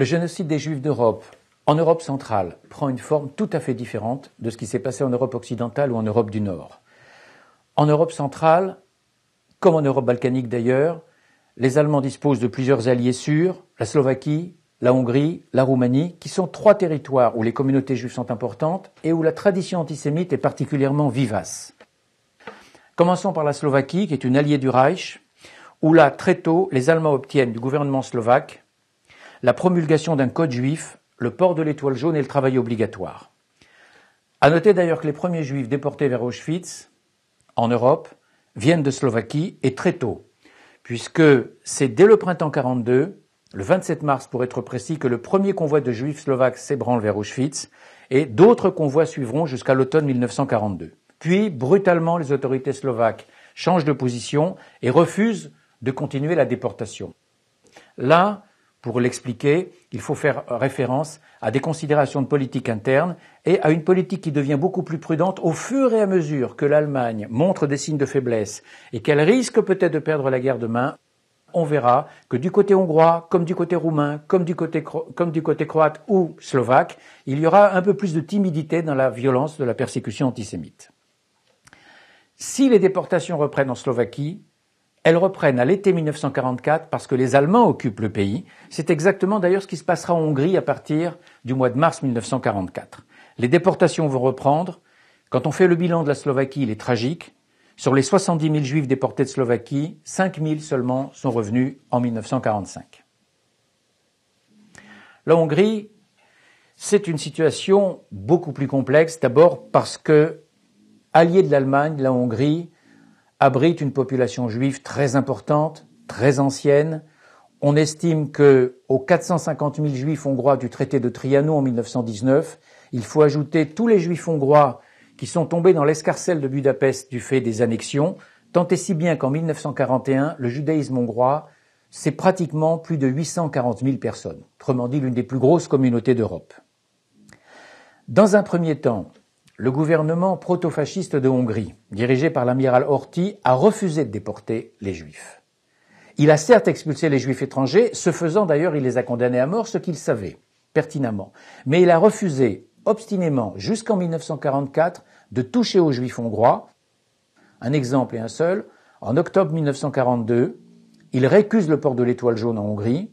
Le génocide des Juifs d'Europe en Europe centrale prend une forme tout à fait différente de ce qui s'est passé en Europe occidentale ou en Europe du Nord. En Europe centrale, comme en Europe balkanique d'ailleurs, les Allemands disposent de plusieurs alliés sûrs, la Slovaquie, la Hongrie, la Roumanie, qui sont trois territoires où les communautés juives sont importantes et où la tradition antisémite est particulièrement vivace. Commençons par la Slovaquie, qui est une alliée du Reich, où là, très tôt, les Allemands obtiennent du gouvernement slovaque la promulgation d'un code juif, le port de l'étoile jaune et le travail obligatoire. À noter d'ailleurs que les premiers juifs déportés vers Auschwitz, en Europe, viennent de Slovaquie et très tôt, puisque c'est dès le printemps 42, le 27 mars pour être précis, que le premier convoi de juifs slovaques s'ébranle vers Auschwitz et d'autres convois suivront jusqu'à l'automne 1942. Puis, brutalement, les autorités slovaques changent de position et refusent de continuer la déportation. Là, pour l'expliquer, il faut faire référence à des considérations de politique interne et à une politique qui devient beaucoup plus prudente au fur et à mesure que l'Allemagne montre des signes de faiblesse et qu'elle risque peut-être de perdre la guerre demain. On verra que du côté hongrois, comme du côté roumain, comme du côté, comme du côté croate ou slovaque, il y aura un peu plus de timidité dans la violence de la persécution antisémite. Si les déportations reprennent en Slovaquie, elles reprennent à l'été 1944 parce que les Allemands occupent le pays. C'est exactement d'ailleurs ce qui se passera en Hongrie à partir du mois de mars 1944. Les déportations vont reprendre. Quand on fait le bilan de la Slovaquie, il est tragique. Sur les 70 000 juifs déportés de Slovaquie, 5 000 seulement sont revenus en 1945. La Hongrie, c'est une situation beaucoup plus complexe, d'abord parce que, alliée de l'Allemagne, la Hongrie abrite une population juive très importante, très ancienne. On estime que aux 450 000 juifs hongrois du traité de Trianon en 1919, il faut ajouter tous les juifs hongrois qui sont tombés dans l'escarcelle de Budapest du fait des annexions, tant et si bien qu'en 1941, le judaïsme hongrois, c'est pratiquement plus de 840 000 personnes, autrement dit l'une des plus grosses communautés d'Europe. Dans un premier temps, le gouvernement proto-fasciste de Hongrie, dirigé par l'amiral Horthy, a refusé de déporter les Juifs. Il a certes expulsé les Juifs étrangers, ce faisant d'ailleurs il les a condamnés à mort, ce qu'il savait pertinemment, mais il a refusé obstinément jusqu'en 1944 de toucher aux Juifs hongrois. Un exemple et un seul, en octobre 1942, il récuse le port de l'étoile jaune en Hongrie,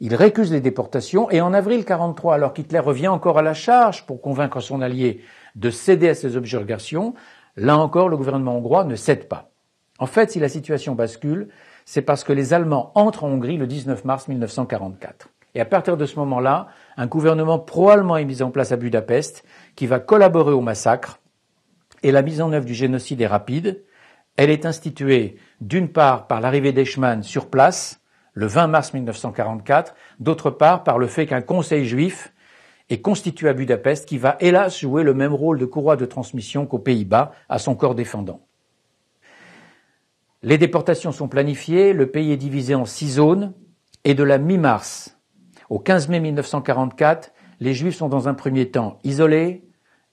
il récuse les déportations et en avril 1943, alors qu'Hitler revient encore à la charge pour convaincre son allié de céder à ces objurgations, là encore le gouvernement hongrois ne cède pas. En fait, si la situation bascule, c'est parce que les Allemands entrent en Hongrie le 19 mars 1944. Et à partir de ce moment-là, un gouvernement pro-allemand est mis en place à Budapest qui va collaborer au massacre et la mise en œuvre du génocide est rapide. Elle est instituée d'une part par l'arrivée d'Eichmann sur place le 20 mars 1944, d'autre part par le fait qu'un conseil juif et constitué à Budapest, qui va hélas jouer le même rôle de courroie de transmission qu'aux Pays-Bas, à son corps défendant. Les déportations sont planifiées, le pays est divisé en six zones, et de la mi-mars au 15 mai 1944, les Juifs sont dans un premier temps isolés,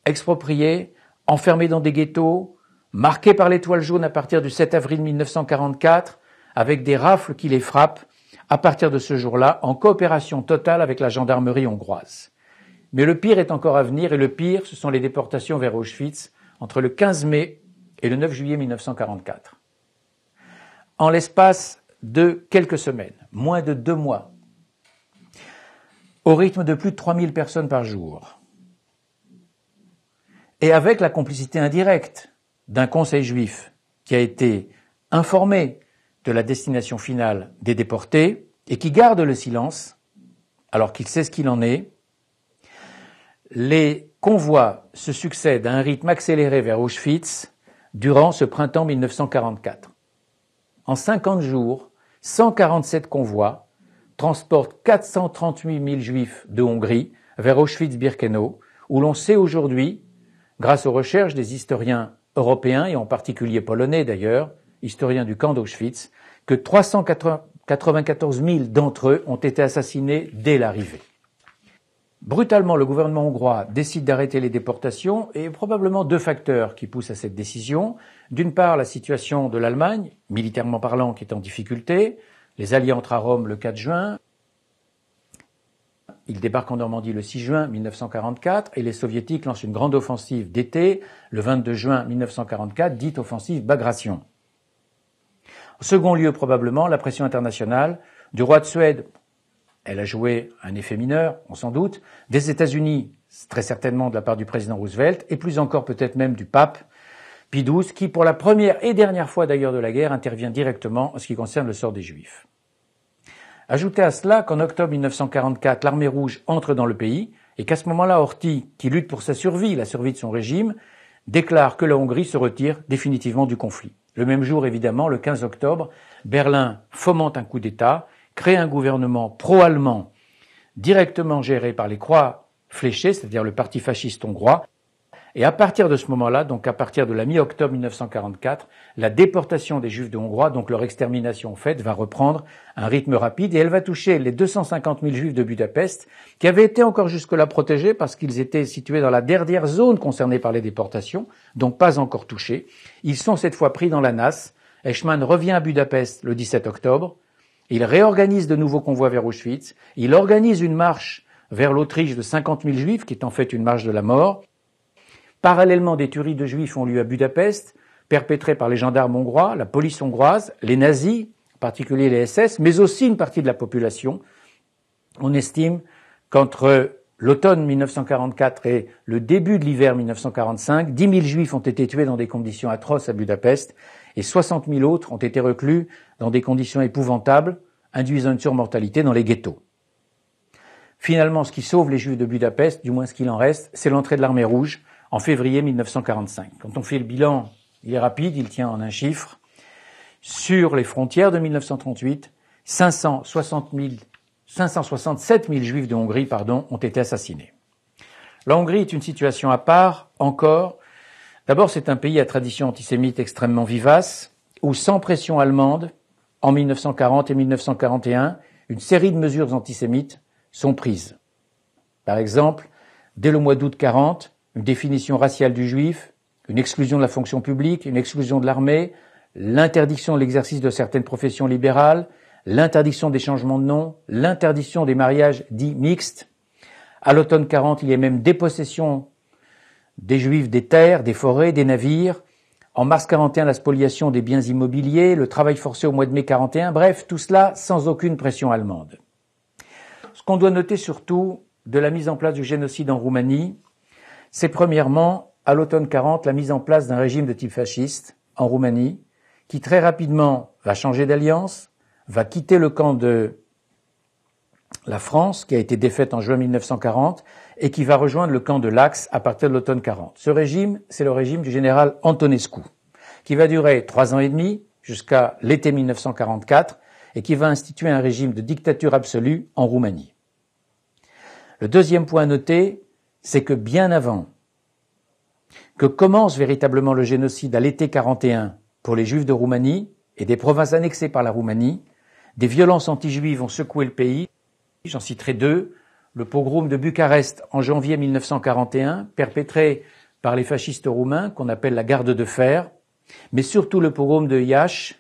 expropriés, enfermés dans des ghettos, marqués par l'étoile jaune à partir du 7 avril 1944, avec des rafles qui les frappent à partir de ce jour-là en coopération totale avec la gendarmerie hongroise. Mais le pire est encore à venir, et le pire, ce sont les déportations vers Auschwitz entre le 15 mai et le 9 juillet 1944. En l'espace de quelques semaines, moins de deux mois, au rythme de plus de 3000 personnes par jour, et avec la complicité indirecte d'un conseil juif qui a été informé de la destination finale des déportés et qui garde le silence alors qu'il sait ce qu'il en est, les convois se succèdent à un rythme accéléré vers Auschwitz durant ce printemps 1944. En 50 jours, 147 convois transportent 438 000 juifs de Hongrie vers Auschwitz-Birkenau, où l'on sait aujourd'hui, grâce aux recherches des historiens européens et en particulier polonais d'ailleurs, historiens du camp d'Auschwitz, que 394 000 d'entre eux ont été assassinés dès l'arrivée. Brutalement, le gouvernement hongrois décide d'arrêter les déportations et probablement deux facteurs qui poussent à cette décision. D'une part, la situation de l'Allemagne, militairement parlant, qui est en difficulté. Les Alliés entrent à Rome le 4 juin. Ils débarquent en Normandie le 6 juin 1944 et les Soviétiques lancent une grande offensive d'été le 22 juin 1944, dite offensive Bagration. En second lieu, probablement, la pression internationale du roi de Suède elle a joué un effet mineur, on s'en doute, des États-Unis, très certainement de la part du président Roosevelt, et plus encore peut-être même du pape Pie qui pour la première et dernière fois d'ailleurs de la guerre intervient directement en ce qui concerne le sort des Juifs. Ajoutez à cela qu'en octobre 1944, l'armée rouge entre dans le pays et qu'à ce moment-là, Horthy, qui lutte pour sa survie, la survie de son régime, déclare que la Hongrie se retire définitivement du conflit. Le même jour, évidemment, le 15 octobre, Berlin fomente un coup d'État Créer un gouvernement pro-allemand directement géré par les croix Fléchées, c'est-à-dire le parti fasciste hongrois. Et à partir de ce moment-là, donc à partir de la mi-octobre 1944, la déportation des Juifs de Hongrois, donc leur extermination faite, va reprendre un rythme rapide et elle va toucher les 250 000 Juifs de Budapest qui avaient été encore jusque-là protégés parce qu'ils étaient situés dans la dernière zone concernée par les déportations, donc pas encore touchés. Ils sont cette fois pris dans la nasse. Eichmann revient à Budapest le 17 octobre il réorganise de nouveaux convois vers Auschwitz. Il organise une marche vers l'Autriche de 50 000 juifs, qui est en fait une marche de la mort. Parallèlement, des tueries de juifs ont lieu à Budapest, perpétrées par les gendarmes hongrois, la police hongroise, les nazis, en particulier les SS, mais aussi une partie de la population. On estime qu'entre l'automne 1944 et le début de l'hiver 1945, 10 000 juifs ont été tués dans des conditions atroces à Budapest et 60 000 autres ont été reclus dans des conditions épouvantables, induisant une surmortalité dans les ghettos. Finalement, ce qui sauve les Juifs de Budapest, du moins ce qu'il en reste, c'est l'entrée de l'armée rouge en février 1945. Quand on fait le bilan, il est rapide, il tient en un chiffre. Sur les frontières de 1938, 567 000 Juifs de Hongrie pardon, ont été assassinés. La Hongrie est une situation à part encore D'abord, c'est un pays à tradition antisémite extrêmement vivace, où sans pression allemande, en 1940 et 1941, une série de mesures antisémites sont prises. Par exemple, dès le mois d'août 40, une définition raciale du juif, une exclusion de la fonction publique, une exclusion de l'armée, l'interdiction de l'exercice de certaines professions libérales, l'interdiction des changements de nom, l'interdiction des mariages dits mixtes. À l'automne 40, il y a même dépossession des Juifs des terres, des forêts, des navires. En mars 41, la spoliation des biens immobiliers, le travail forcé au mois de mai 41, bref, tout cela sans aucune pression allemande. Ce qu'on doit noter surtout de la mise en place du génocide en Roumanie, c'est premièrement, à l'automne 40, la mise en place d'un régime de type fasciste en Roumanie, qui très rapidement va changer d'alliance, va quitter le camp de la France, qui a été défaite en juin 1940 et qui va rejoindre le camp de l'Axe à partir de l'automne 40. Ce régime, c'est le régime du général Antonescu, qui va durer trois ans et demi jusqu'à l'été 1944 et qui va instituer un régime de dictature absolue en Roumanie. Le deuxième point à noter, c'est que bien avant que commence véritablement le génocide à l'été 41 pour les Juifs de Roumanie et des provinces annexées par la Roumanie, des violences anti-juives ont secoué le pays J'en citerai deux. Le pogrom de Bucarest en janvier 1941, perpétré par les fascistes roumains qu'on appelle la garde de fer, mais surtout le pogrom de Iași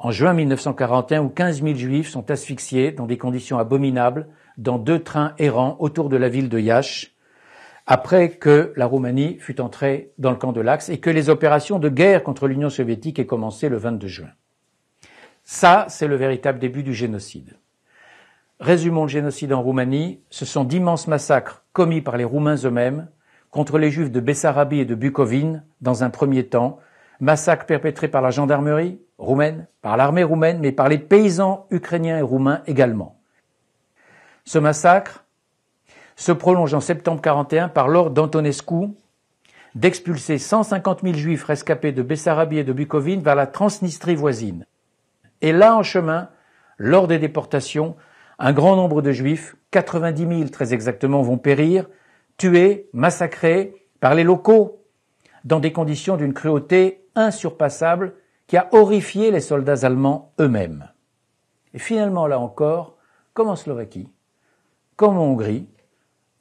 en juin 1941 où 15 000 juifs sont asphyxiés dans des conditions abominables dans deux trains errants autour de la ville de Iași après que la Roumanie fut entrée dans le camp de l'Axe et que les opérations de guerre contre l'Union soviétique aient commencé le 22 juin. Ça, c'est le véritable début du génocide. Résumons le génocide en Roumanie, ce sont d'immenses massacres commis par les Roumains eux-mêmes contre les Juifs de Bessarabie et de Bukovine dans un premier temps, massacres perpétrés par la gendarmerie roumaine, par l'armée roumaine, mais par les paysans ukrainiens et roumains également. Ce massacre se prolonge en septembre 41 par l'ordre d'Antonescu d'expulser 150 000 juifs rescapés de Bessarabie et de Bukovine vers la Transnistrie voisine. Et là, en chemin, lors des déportations, un grand nombre de Juifs, 90 000 très exactement, vont périr, tués, massacrés par les locaux, dans des conditions d'une cruauté insurpassable qui a horrifié les soldats allemands eux-mêmes. Et finalement, là encore, comme en Slovaquie, comme en Hongrie,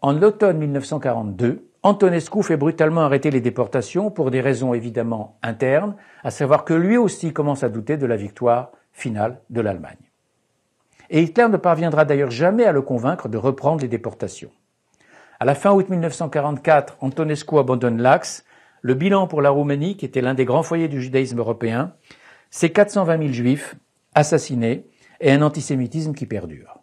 en l'automne 1942, Antonescu fait brutalement arrêter les déportations pour des raisons évidemment internes, à savoir que lui aussi commence à douter de la victoire finale de l'Allemagne et Hitler ne parviendra d'ailleurs jamais à le convaincre de reprendre les déportations. À la fin août 1944, Antonescu abandonne l'Axe. Le bilan pour la Roumanie, qui était l'un des grands foyers du judaïsme européen, c'est 420 000 juifs assassinés et un antisémitisme qui perdure.